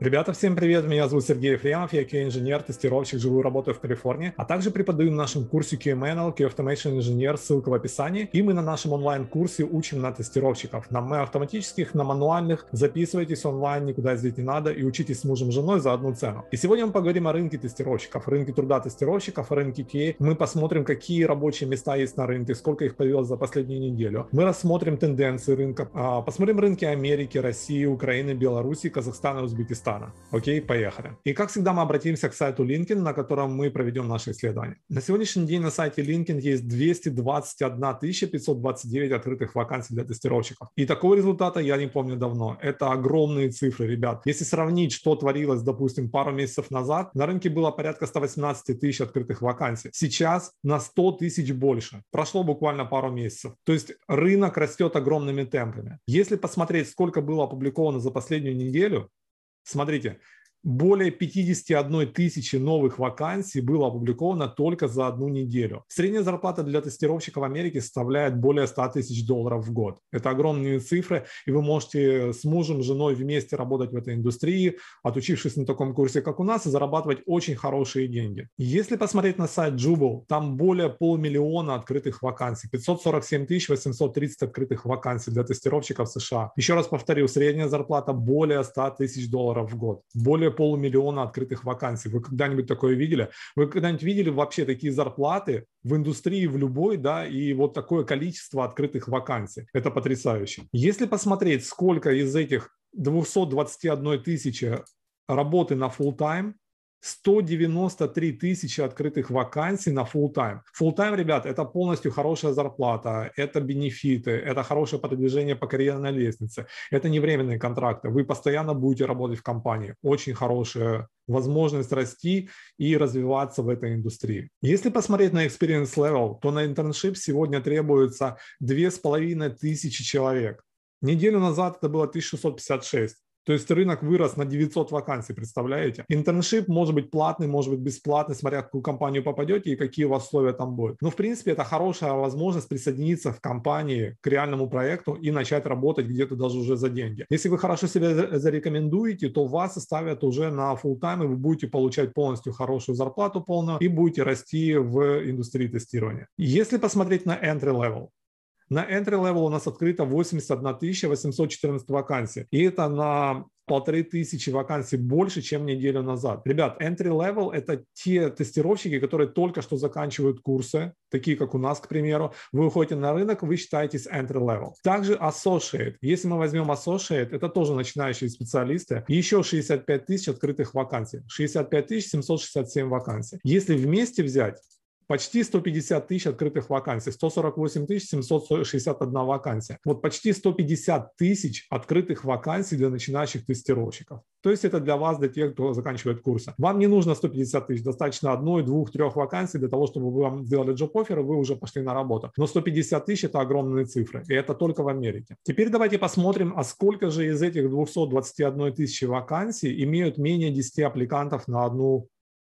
Ребята, всем привет! Меня зовут Сергей Ефремов, я QA-инженер, тестировщик, живу и работаю в Калифорнии, а также преподаю на нашем курсе QMNL, эм Q-Automation Engineer, ссылка в описании, и мы на нашем онлайн-курсе учим на тестировщиков, на мы автоматических, на мануальных, записывайтесь онлайн, никуда здесь не надо, и учитесь с мужем женой за одну цену. И сегодня мы поговорим о рынке тестировщиков, рынке труда тестировщиков, рынке QA, мы посмотрим, какие рабочие места есть на рынке, сколько их появилось за последнюю неделю, мы рассмотрим тенденции рынка, а, посмотрим рынки Америки, России, Украины, Беларуси, Казахстана, Узбекистана, Стара. Окей, поехали. И как всегда мы обратимся к сайту LinkedIn, на котором мы проведем наше исследование. На сегодняшний день на сайте LinkedIn есть 221 529 открытых вакансий для тестировщиков. И такого результата я не помню давно. Это огромные цифры, ребят. Если сравнить, что творилось, допустим, пару месяцев назад, на рынке было порядка 118 тысяч открытых вакансий. Сейчас на 100 тысяч больше. Прошло буквально пару месяцев. То есть рынок растет огромными темпами. Если посмотреть, сколько было опубликовано за последнюю неделю, Смотрите, более 51 тысячи новых вакансий было опубликовано только за одну неделю. Средняя зарплата для тестировщиков в Америке составляет более 100 тысяч долларов в год. Это огромные цифры, и вы можете с мужем, женой вместе работать в этой индустрии, отучившись на таком курсе, как у нас, и зарабатывать очень хорошие деньги. Если посмотреть на сайт Jubal, там более полмиллиона открытых вакансий, 547 830 открытых вакансий для тестировщиков США. Еще раз повторю, средняя зарплата более 100 тысяч долларов в год. Более более полумиллиона открытых вакансий. Вы когда-нибудь такое видели? Вы когда-нибудь видели вообще такие зарплаты в индустрии, в любой, да, и вот такое количество открытых вакансий? Это потрясающе. Если посмотреть, сколько из этих 221 тысячи работы на full time 193 тысячи открытых вакансий на full time. Full time, ребят, это полностью хорошая зарплата, это бенефиты, это хорошее продвижение по карьерной лестнице, это не временные контракты. Вы постоянно будете работать в компании. Очень хорошая возможность расти и развиваться в этой индустрии. Если посмотреть на experience level, то на internship сегодня требуется 2500 человек. Неделю назад это было 1656. То есть рынок вырос на 900 вакансий, представляете? Интерншип может быть платный, может быть бесплатный, смотря в какую компанию попадете и какие у вас условия там будут. Но, ну, в принципе, это хорошая возможность присоединиться в компании к реальному проекту и начать работать где-то даже уже за деньги. Если вы хорошо себя зарекомендуете, то вас ставят уже на full тайм и вы будете получать полностью хорошую зарплату полную и будете расти в индустрии тестирования. Если посмотреть на entry level, на entry level у нас открыто 81 814 вакансий. И это на полторы тысячи вакансий больше, чем неделю назад. Ребят, entry level — это те тестировщики, которые только что заканчивают курсы, такие как у нас, к примеру. Вы уходите на рынок, вы считаетесь entry level. Также associate. Если мы возьмем associate, это тоже начинающие специалисты. Еще 65 тысяч открытых вакансий. 65 767 вакансий. Если вместе взять, почти 150 тысяч открытых вакансий, 148 тысяч 761 вакансия. Вот почти 150 тысяч открытых вакансий для начинающих тестировщиков. То есть это для вас, для тех, кто заканчивает курсы. Вам не нужно 150 тысяч, достаточно одной, двух, трех вакансий для того, чтобы вы вам сделали джоп-офер, и вы уже пошли на работу. Но 150 тысяч – это огромные цифры, и это только в Америке. Теперь давайте посмотрим, а сколько же из этих 221 тысячи вакансий имеют менее 10 аппликантов на одну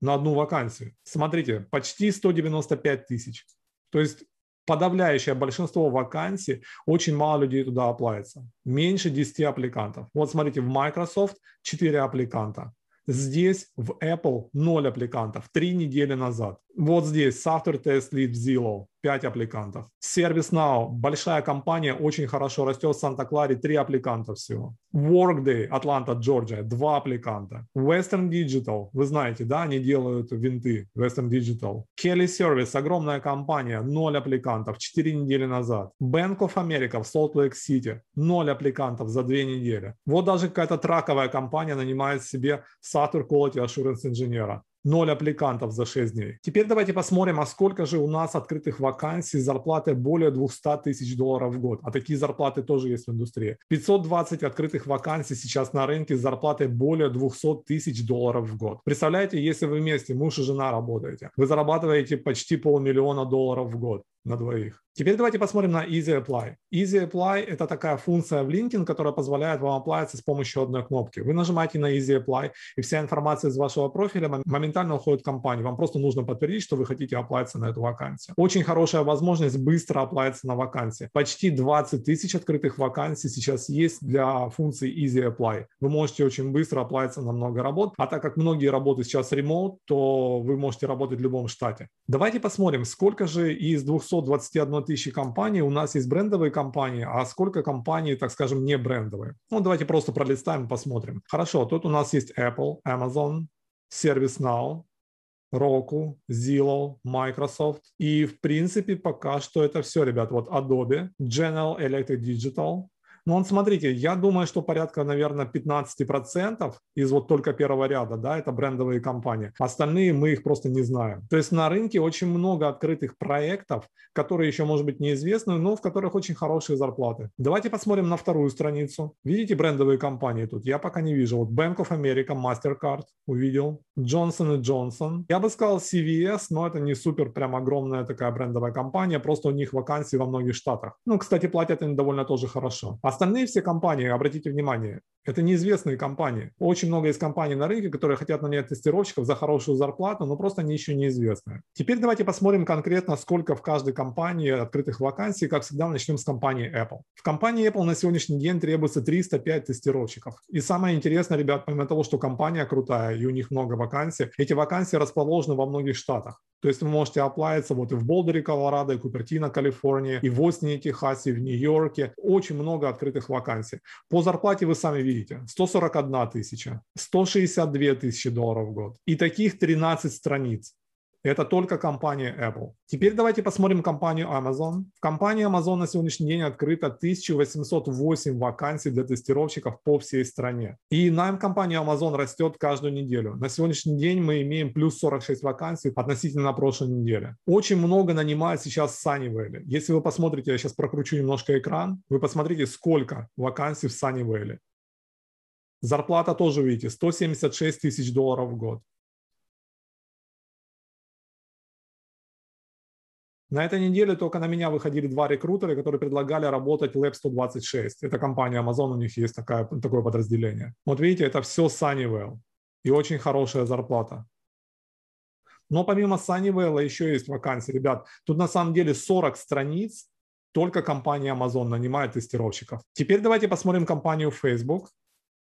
на одну вакансию. Смотрите, почти 195 тысяч. То есть подавляющее большинство вакансий, очень мало людей туда оплавится. Меньше 10 аппликантов. Вот смотрите, в Microsoft 4 аппликанта. Здесь в Apple 0 аппликантов Три недели назад. Вот здесь software test lead Zillow, 5 аппликантов. ServiceNow, большая компания, очень хорошо растет в Санта-Кларе, 3 аппликанта всего. Workday, Атланта, Джорджия, 2 аппликанта. Western Digital, вы знаете, да, они делают винты, Western Digital. Kelly Service, огромная компания, 0 аппликантов, 4 недели назад. Bank of America в Солт-Лейк-Сити, 0 аппликантов за 2 недели. Вот даже какая-то траковая компания нанимает себе Software Quality Assurance инженера. 0 апликантов за 6 дней. Теперь давайте посмотрим, а сколько же у нас открытых вакансий с зарплатой более 200 тысяч долларов в год. А такие зарплаты тоже есть в индустрии. 520 открытых вакансий сейчас на рынке с зарплатой более 200 тысяч долларов в год. Представляете, если вы вместе, муж и жена работаете, вы зарабатываете почти полмиллиона долларов в год на двоих. Теперь давайте посмотрим на Easy Apply. Easy Apply – это такая функция в LinkedIn, которая позволяет вам applyиться с помощью одной кнопки. Вы нажимаете на Easy Apply, и вся информация из вашего профиля моментально уходит в компанию. Вам просто нужно подтвердить, что вы хотите applyиться на эту вакансию. Очень хорошая возможность быстро applyиться на вакансии. Почти 20 тысяч открытых вакансий сейчас есть для функции Easy Apply. Вы можете очень быстро applyиться на много работ, а так как многие работы сейчас ремонт, то вы можете работать в любом штате. Давайте посмотрим, сколько же из 200 221 тысячи компаний, у нас есть брендовые компании, а сколько компаний, так скажем, не брендовые. Ну, давайте просто пролистаем, посмотрим. Хорошо, тут у нас есть Apple, Amazon, ServiceNow, Roku, Zillow, Microsoft. И, в принципе, пока что это все, ребят. Вот Adobe, General Electric Digital, ну, он, смотрите, я думаю, что порядка, наверное, 15% из вот только первого ряда, да, это брендовые компании. Остальные мы их просто не знаем. То есть на рынке очень много открытых проектов, которые еще, может быть, неизвестны, но в которых очень хорошие зарплаты. Давайте посмотрим на вторую страницу. Видите брендовые компании тут? Я пока не вижу. Вот Bank of America, MasterCard увидел. Johnson Johnson. Я бы сказал CVS, но это не супер прям огромная такая брендовая компания, просто у них вакансии во многих штатах. Ну, кстати, платят они довольно тоже хорошо. Остальные все компании, обратите внимание, это неизвестные компании. Очень много из компаний на рынке, которые хотят нанять тестировщиков за хорошую зарплату, но просто они еще неизвестны. Теперь давайте посмотрим конкретно, сколько в каждой компании открытых вакансий. Как всегда, начнем с компании Apple. В компании Apple на сегодняшний день требуется 305 тестировщиков. И самое интересное, ребят, помимо того, что компания крутая и у них много вакансий, вакансиях. Эти вакансии расположены во многих штатах. То есть вы можете оплавиться вот и в Болдере, Колорадо, и Купертино, Калифорния, и в Остине, Техасе, и в Нью-Йорке. Очень много открытых вакансий. По зарплате вы сами видите. 141 тысяча, 162 тысячи долларов в год. И таких 13 страниц. Это только компания Apple. Теперь давайте посмотрим компанию Amazon. В компании Amazon на сегодняшний день открыто 1808 вакансий для тестировщиков по всей стране. И найм компании Amazon растет каждую неделю. На сегодняшний день мы имеем плюс 46 вакансий относительно прошлой недели. Очень много нанимает сейчас Sunnyvale. Если вы посмотрите, я сейчас прокручу немножко экран, вы посмотрите, сколько вакансий в Sunnyvale. Зарплата тоже, видите, 176 тысяч долларов в год. На этой неделе только на меня выходили два рекрутера, которые предлагали работать в Lab 126. Это компания Amazon, у них есть такая, такое подразделение. Вот видите, это все Sunnyvale и очень хорошая зарплата. Но помимо Sunnyvale еще есть вакансии. Ребят, тут на самом деле 40 страниц только компания Amazon нанимает тестировщиков. Теперь давайте посмотрим компанию Facebook.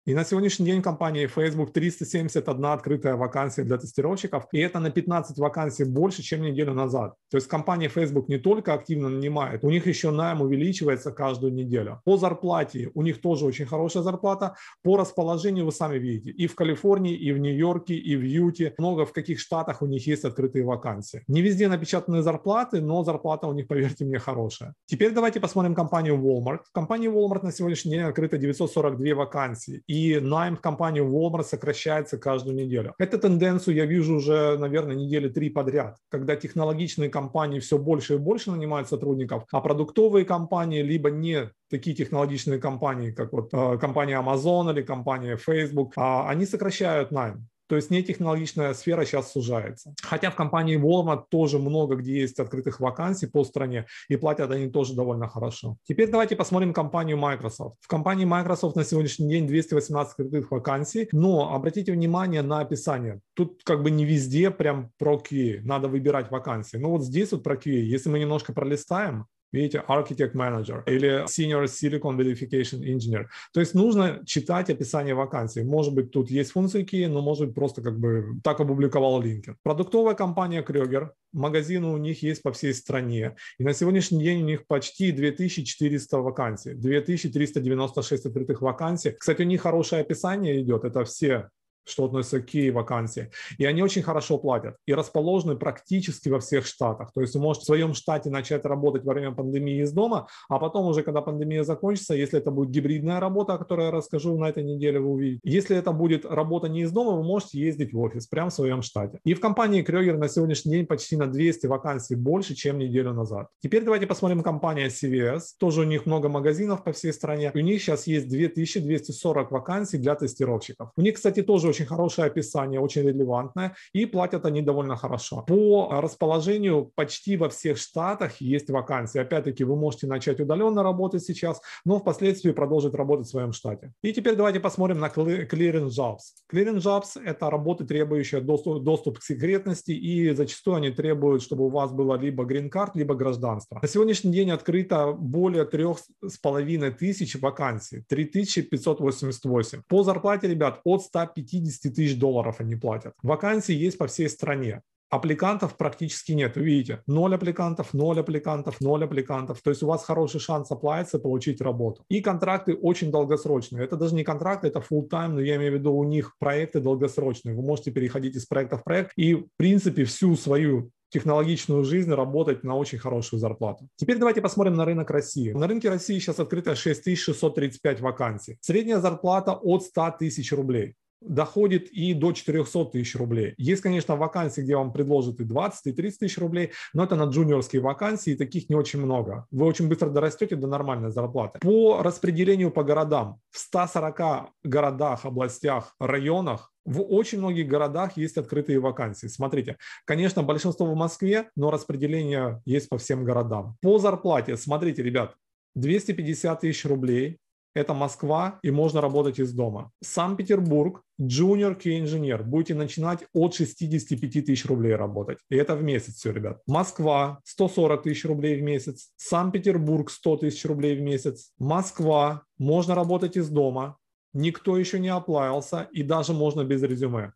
И на сегодняшний день в компании Facebook 371 открытая вакансия для тестировщиков, и это на 15 вакансий больше, чем неделю назад. То есть компания Facebook не только активно нанимает, у них еще найм увеличивается каждую неделю. По зарплате у них тоже очень хорошая зарплата. По расположению вы сами видите, и в Калифорнии, и в Нью-Йорке, и в Юте, много в каких штатах у них есть открытые вакансии. Не везде напечатаны зарплаты, но зарплата у них, поверьте мне, хорошая. Теперь давайте посмотрим компанию Walmart. В компании Walmart на сегодняшний день открыто 942 вакансии, и и найм в компании Walmart сокращается каждую неделю. Эту тенденцию я вижу уже, наверное, недели три подряд, когда технологичные компании все больше и больше нанимают сотрудников, а продуктовые компании либо не такие технологичные компании, как вот э, компания Amazon или компания Facebook, э, они сокращают найм. То есть не технологичная сфера сейчас сужается. Хотя в компании Walmart тоже много где есть открытых вакансий по стране, и платят они тоже довольно хорошо. Теперь давайте посмотрим компанию Microsoft. В компании Microsoft на сегодняшний день 218 открытых вакансий, но обратите внимание на описание. Тут как бы не везде прям про QA, надо выбирать вакансии. Но ну вот здесь вот про QA, если мы немножко пролистаем, видите, Architect Manager или Senior Silicon Verification Engineer. То есть нужно читать описание вакансии. Может быть, тут есть функции, но может быть, просто как бы так опубликовал LinkedIn. Продуктовая компания Крёгер магазины у них есть по всей стране. И на сегодняшний день у них почти 2400 вакансий, 2396 открытых вакансий. Кстати, у них хорошее описание идет, это все что относится к вакансии. И они очень хорошо платят и расположены практически во всех штатах. То есть вы можете в своем штате начать работать во время пандемии из дома, а потом уже, когда пандемия закончится, если это будет гибридная работа, о которой я расскажу на этой неделе, вы увидите. Если это будет работа не из дома, вы можете ездить в офис прямо в своем штате. И в компании Крёгер на сегодняшний день почти на 200 вакансий больше, чем неделю назад. Теперь давайте посмотрим компания CVS. Тоже у них много магазинов по всей стране. У них сейчас есть 2240 вакансий для тестировщиков. У них, кстати, тоже очень очень хорошее описание, очень релевантное, и платят они довольно хорошо. По расположению почти во всех штатах есть вакансии. Опять-таки, вы можете начать удаленно работать сейчас, но впоследствии продолжить работать в своем штате. И теперь давайте посмотрим на Clearing Jobs. Clearing Jobs – это работы, требующие доступ, доступ к секретности, и зачастую они требуют, чтобы у вас было либо грин-карт, либо гражданство. На сегодняшний день открыто более трех с половиной тысяч вакансий, 3588. По зарплате, ребят, от 150 50 тысяч долларов они платят. Вакансии есть по всей стране. апликантов практически нет, вы видите. Ноль апликантов ноль апликантов ноль апликантов То есть у вас хороший шанс оплавиться, получить работу. И контракты очень долгосрочные. Это даже не контракты, это full time, но я имею в виду у них проекты долгосрочные. Вы можете переходить из проекта в проект и, в принципе, всю свою технологичную жизнь, работать на очень хорошую зарплату. Теперь давайте посмотрим на рынок России. На рынке России сейчас открыто 6635 вакансий. Средняя зарплата от 100 тысяч рублей доходит и до 400 тысяч рублей. Есть, конечно, вакансии, где вам предложат и 20, и 30 тысяч рублей, но это на джуниорские вакансии, и таких не очень много. Вы очень быстро дорастете до нормальной зарплаты. По распределению по городам. В 140 городах, областях, районах в очень многих городах есть открытые вакансии. Смотрите, конечно, большинство в Москве, но распределение есть по всем городам. По зарплате, смотрите, ребят, 250 тысяч рублей это Москва, и можно работать из дома. Санкт-Петербург, джуниор кей-инженер, будете начинать от 65 тысяч рублей работать. И это в месяц все, ребят. Москва 140 тысяч рублей в месяц, Санкт-Петербург 100 тысяч рублей в месяц, Москва, можно работать из дома, никто еще не оплавился, и даже можно без резюме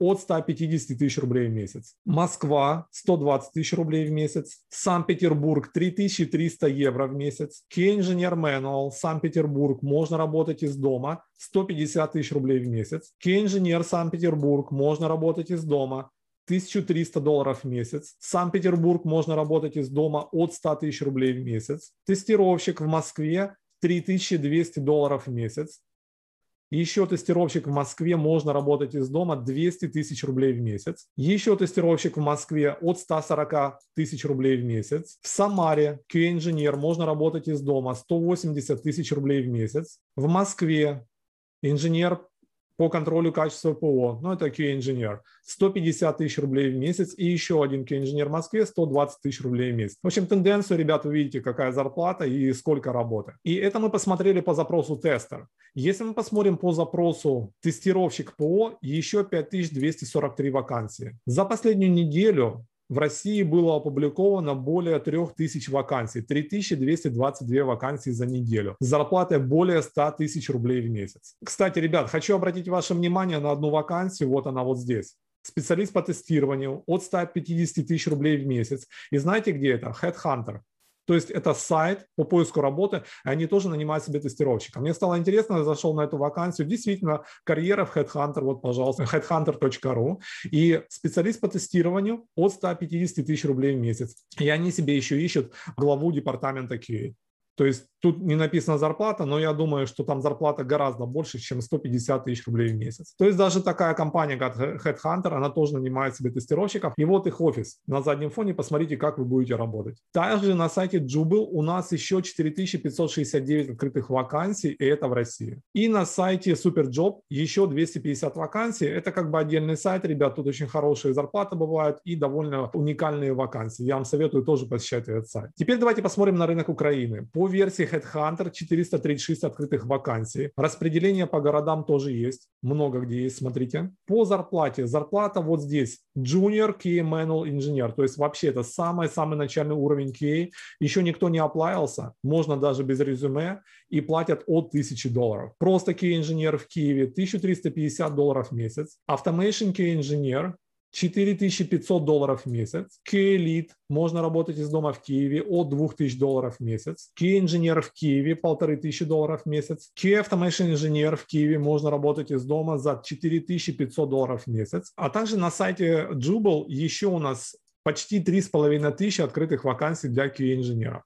от 150 тысяч рублей в месяц. Москва 120 тысяч рублей в месяц. Санкт-Петербург 3300 евро в месяц. Key Engineer Manual Санкт-Петербург можно работать из дома 150 тысяч рублей в месяц. Key Engineer Санкт-Петербург можно работать из дома 1300 долларов в месяц. Санкт-Петербург можно работать из дома от 100 тысяч рублей в месяц. Тестировщик в Москве 3200 долларов в месяц. Еще тестировщик в Москве можно работать из дома 200 тысяч рублей в месяц. Еще тестировщик в Москве от 140 тысяч рублей в месяц. В Самаре QA-инженер можно работать из дома 180 тысяч рублей в месяц. В Москве инженер по контролю качества ПО, ну это QA-инженер, 150 тысяч рублей в месяц, и еще один QA-инженер в Москве 120 тысяч рублей в месяц. В общем, тенденцию, ребят, вы видите, какая зарплата и сколько работы. И это мы посмотрели по запросу тестер. Если мы посмотрим по запросу тестировщик ПО, еще 5243 вакансии. За последнюю неделю в России было опубликовано более 3000 вакансий, 3222 вакансии за неделю, с зарплатой более 100 тысяч рублей в месяц. Кстати, ребят, хочу обратить ваше внимание на одну вакансию, вот она вот здесь специалист по тестированию от 150 тысяч рублей в месяц. И знаете, где это? Headhunter. То есть это сайт по поиску работы, и они тоже нанимают себе тестировщика. Мне стало интересно, я зашел на эту вакансию. Действительно, карьера в Headhunter, вот, пожалуйста, headhunter.ru. И специалист по тестированию от 150 тысяч рублей в месяц. И они себе еще ищут главу департамента QA. То есть Тут не написана зарплата, но я думаю, что там зарплата гораздо больше, чем 150 тысяч рублей в месяц. То есть даже такая компания, как Headhunter, она тоже нанимает себе тестировщиков. И вот их офис. На заднем фоне посмотрите, как вы будете работать. Также на сайте Jubil у нас еще 4569 открытых вакансий, и это в России. И на сайте Superjob еще 250 вакансий. Это как бы отдельный сайт, ребят, тут очень хорошие зарплаты бывают и довольно уникальные вакансии. Я вам советую тоже посещать этот сайт. Теперь давайте посмотрим на рынок Украины. По версии Headhunter, 436 открытых вакансий. Распределение по городам тоже есть, много где есть, смотрите. По зарплате, зарплата вот здесь, Junior QA Manual Engineer, то есть вообще это самый-самый начальный уровень QA, еще никто не оплавился, можно даже без резюме, и платят от 1000 долларов. Просто QA инженер в Киеве 1350 долларов в месяц. Automation QA инженер 4500 долларов в месяц. К-элит можно работать из дома в Киеве от 2000 долларов в месяц. К-инженер в Киеве 1500 долларов в месяц. К-автомейшн инженер в Киеве можно работать из дома за 4500 долларов в месяц. А также на сайте Jubal еще у нас почти 3,5 тысячи открытых вакансий для QA-инженеров.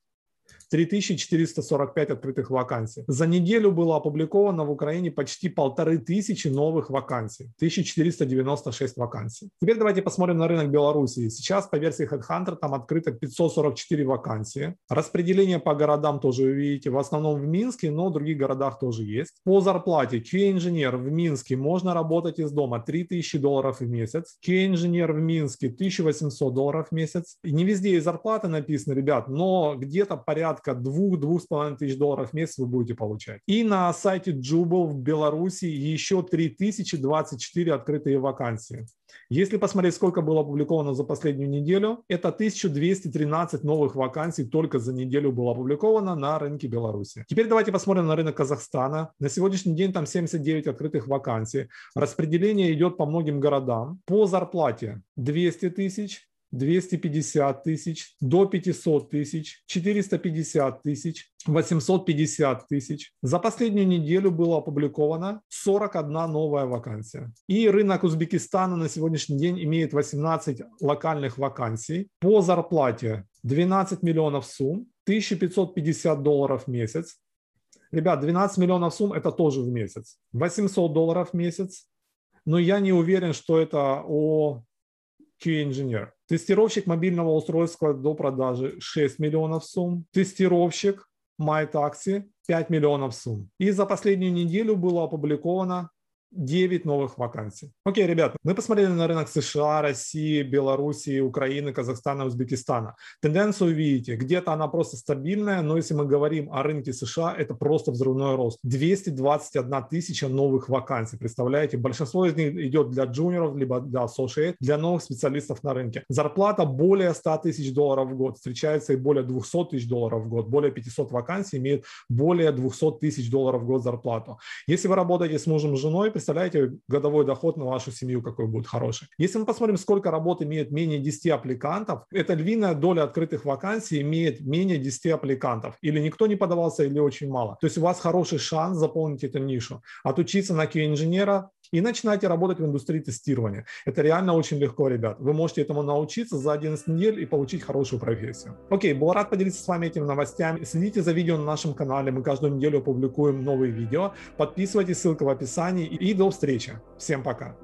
3445 открытых вакансий. За неделю было опубликовано в Украине почти полторы тысячи новых вакансий, 1496 вакансий. Теперь давайте посмотрим на рынок Беларуси. Сейчас по версии HeadHunter там открыто 544 вакансии. Распределение по городам тоже вы видите, в основном в Минске, но в других городах тоже есть. По зарплате QA-инженер в Минске можно работать из дома 3000 долларов в месяц, QA-инженер в Минске 1800 долларов в месяц. И не везде и зарплаты написаны, ребят, но где-то порядка порядка 2-2,5 тысяч долларов в месяц вы будете получать. И на сайте Jubal в Беларуси еще 3024 открытые вакансии. Если посмотреть, сколько было опубликовано за последнюю неделю, это 1213 новых вакансий только за неделю было опубликовано на рынке Беларуси. Теперь давайте посмотрим на рынок Казахстана. На сегодняшний день там 79 открытых вакансий. Распределение идет по многим городам. По зарплате 200 тысяч, 250 тысяч, до 500 тысяч, 450 тысяч, 850 тысяч. За последнюю неделю было опубликовано 41 новая вакансия. И рынок Узбекистана на сегодняшний день имеет 18 локальных вакансий по зарплате 12 миллионов сумм, 1550 долларов в месяц. Ребят, 12 миллионов сумм – это тоже в месяц. 800 долларов в месяц. Но я не уверен, что это о QA-инженер. Тестировщик мобильного устройства до продажи 6 миллионов сумм. Тестировщик MyTaxi 5 миллионов сумм. И за последнюю неделю было опубликовано 9 новых вакансий. Окей, ребят, мы посмотрели на рынок США, России, Белоруссии, Украины, Казахстана, Узбекистана. Тенденцию видите, где-то она просто стабильная, но если мы говорим о рынке США, это просто взрывной рост. 221 тысяча новых вакансий, представляете? Большинство из них идет для джуниоров, либо для associate, для новых специалистов на рынке. Зарплата более 100 тысяч долларов в год, встречается и более 200 тысяч долларов в год, более 500 вакансий имеют более 200 тысяч долларов в год зарплату. Если вы работаете с мужем и женой, представляете годовой доход на вашу семью какой будет хороший. Если мы посмотрим, сколько работ имеет менее 10 аппликантов, это львиная доля открытых вакансий имеет менее 10 аппликантов. Или никто не подавался, или очень мало. То есть у вас хороший шанс заполнить эту нишу. Отучиться на QA-инженера и начинайте работать в индустрии тестирования. Это реально очень легко, ребят. Вы можете этому научиться за 11 недель и получить хорошую профессию. Окей, был рад поделиться с вами этими новостями. Следите за видео на нашем канале. Мы каждую неделю публикуем новые видео. Подписывайтесь, ссылка в описании. И до встречи. Всем пока.